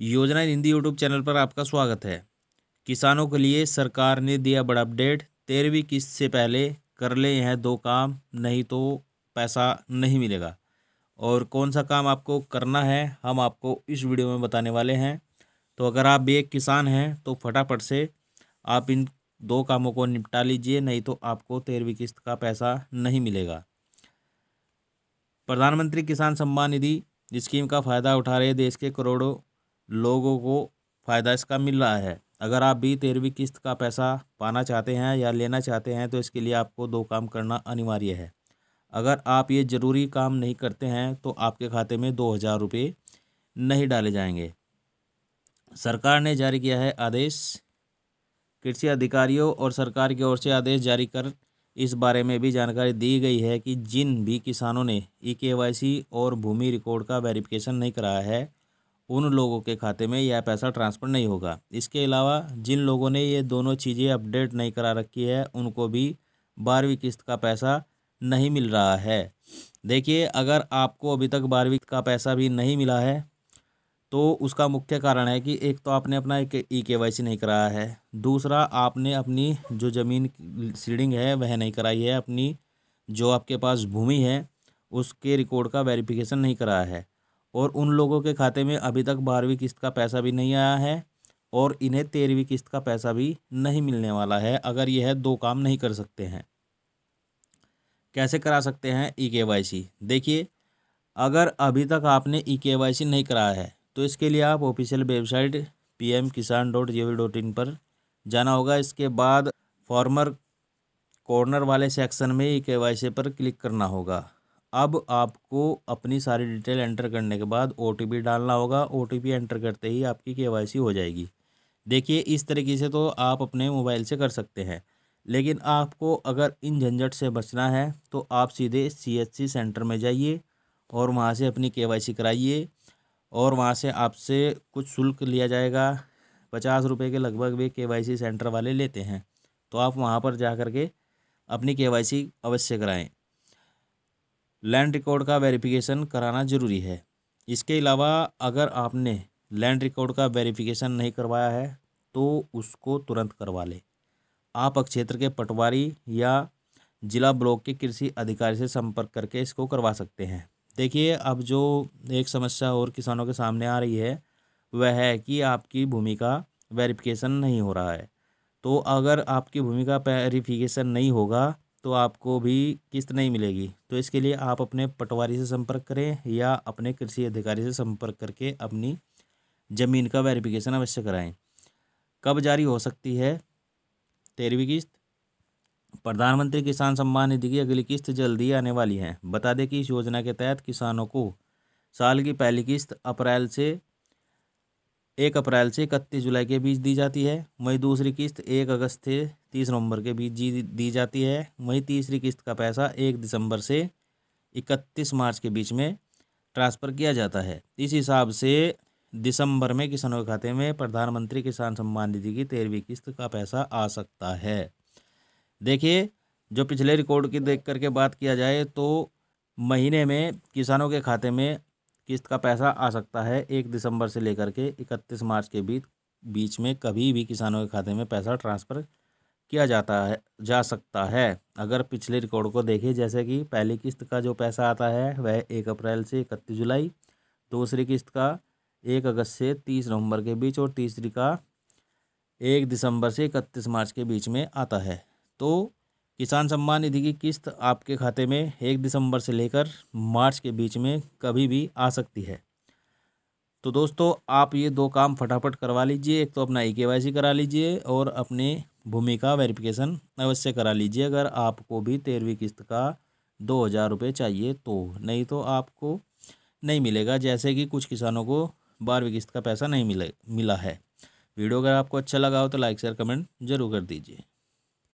योजना Hindi YouTube channel पर आपका स्वागत है किसानों के लिए सरकार ने दिया बड़ा अपडेट तेरहवीं किस्त से पहले कर ले यह दो काम नहीं तो पैसा नहीं मिलेगा और कौन सा काम आपको करना है हम आपको इस वीडियो में बताने वाले हैं तो अगर आप भी एक किसान हैं तो फटाफट से आप इन दो कामों को निपटा लीजिए नहीं तो आपको तेरहवीं किस्त का पैसा नहीं मिलेगा प्रधानमंत्री किसान सम्मान निधि स्कीम का फ़ायदा उठा रहे देश के करोड़ों लोगों को फ़ायदा इसका मिल रहा है अगर आप भी तेरहवीं किस्त का पैसा पाना चाहते हैं या लेना चाहते हैं तो इसके लिए आपको दो काम करना अनिवार्य है अगर आप ये ज़रूरी काम नहीं करते हैं तो आपके खाते में दो हज़ार रुपये नहीं डाले जाएंगे सरकार ने जारी किया है आदेश कृषि अधिकारियों और सरकार की ओर से आदेश जारी कर इस बारे में भी जानकारी दी गई है कि जिन भी किसानों ने ई के और भूमि रिकॉर्ड का वेरिफिकेशन नहीं कराया है उन लोगों के खाते में यह पैसा ट्रांसफ़र नहीं होगा इसके अलावा जिन लोगों ने ये दोनों चीज़ें अपडेट नहीं करा रखी है उनको भी बारहवीं किस्त का पैसा नहीं मिल रहा है देखिए अगर आपको अभी तक बारहवीं का पैसा भी नहीं मिला है तो उसका मुख्य कारण है कि एक तो आपने अपना एक ई के वाई सी नहीं कराया है दूसरा आपने अपनी जो ज़मीन सीडिंग है वह नहीं कराई है अपनी जो आपके पास भूमि है उसके रिकॉर्ड का वेरिफिकेशन नहीं कराया है और उन लोगों के खाते में अभी तक बारहवीं किस्त का पैसा भी नहीं आया है और इन्हें तेरहवीं किस्त का पैसा भी नहीं मिलने वाला है अगर यह दो काम नहीं कर सकते हैं कैसे करा सकते हैं ई के वाई सी देखिए अगर अभी तक आपने ई के वाई सी नहीं कराया है तो इसके लिए आप official website P M Kisan dot G dot in पर जाना होगा इसके बाद फॉर्मर कॉर्नर वाले सेक्शन में ई के वाई सी पर क्लिक करना होगा अब आपको अपनी सारी डिटेल एंटर करने के बाद ओ डालना होगा ओ एंटर करते ही आपकी के हो जाएगी देखिए इस तरीके से तो आप अपने मोबाइल से कर सकते हैं लेकिन आपको अगर इन झंझट से बचना है तो आप सीधे सीएचसी सेंटर में जाइए और वहाँ से अपनी केवाईसी कराइए और वहाँ से आपसे कुछ शुल्क लिया जाएगा पचास रुपये के लगभग भी केवाईसी सेंटर वाले लेते हैं तो आप वहाँ पर जा कर के अपनी केवाईसी अवश्य कराएं लैंड रिकॉर्ड का वेरिफिकेशन कराना ज़रूरी है इसके अलावा अगर आपने लैंड रिकॉर्ड का वेरिफिकेशन नहीं करवाया है तो उसको तुरंत करवा लें आप क्षेत्र के पटवारी या जिला ब्लॉक के कृषि अधिकारी से संपर्क करके इसको करवा सकते हैं देखिए अब जो एक समस्या और किसानों के सामने आ रही है वह है कि आपकी भूमि का वेरिफिकेशन नहीं हो रहा है तो अगर आपकी भूमि का वेरिफिकेशन नहीं होगा तो आपको भी किस्त नहीं मिलेगी तो इसके लिए आप अपने पटवारी से संपर्क करें या अपने कृषि अधिकारी से संपर्क करके अपनी ज़मीन का वेरिफिकेशन अवश्य कराएं कब जारी हो सकती है तेरहवीं किस्त प्रधानमंत्री किसान सम्मान निधि की अगली किस्त जल्दी आने वाली है बता दें कि इस योजना के तहत किसानों को साल की पहली किस्त अप्रैल से एक अप्रैल से इकतीस जुलाई के बीच दी जाती है वहीं दूसरी किस्त एक अगस्त से तीस नवंबर के बीच दी जाती है वहीं तीसरी किस्त का पैसा एक दिसंबर से इकतीस मार्च के बीच में ट्रांसफ़र किया जाता है इस हिसाब से दिसंबर में किसानों के खाते में प्रधानमंत्री किसान सम्मान निधि की तेरहवीं किस्त का पैसा आ सकता है देखिए जो पिछले रिकॉर्ड की देख करके बात किया जाए तो महीने में किसानों के खाते में किस्त का पैसा आ सकता है एक दिसंबर से लेकर के इकतीस मार्च के बीच बीच में कभी भी किसानों के खाते में पैसा ट्रांसफ़र किया जाता है जा सकता है अगर पिछले रिकॉर्ड को देखें जैसे कि पहली किस्त का जो पैसा आता है वह एक अप्रैल से इकतीस जुलाई दूसरी किस्त का एक अगस्त से तीस नवंबर के बीच और तीसरी का एक दिसंबर से इकतीस मार्च के बीच में आता है तो किसान सम्मान निधि की किस्त आपके खाते में एक दिसंबर से लेकर मार्च के बीच में कभी भी आ सकती है तो दोस्तों आप ये दो काम फटाफट करवा लीजिए एक तो अपना ई e के करा लीजिए और अपने भूमि का वेरिफिकेशन अवश्य करा लीजिए अगर आपको भी तेरहवीं किस्त का दो हज़ार रुपये चाहिए तो नहीं तो आपको नहीं मिलेगा जैसे कि कुछ किसानों को बारहवीं किस्त का पैसा नहीं मिले मिला है वीडियो अगर आपको अच्छा लगा हो तो लाइक शेयर कमेंट जरूर कर दीजिए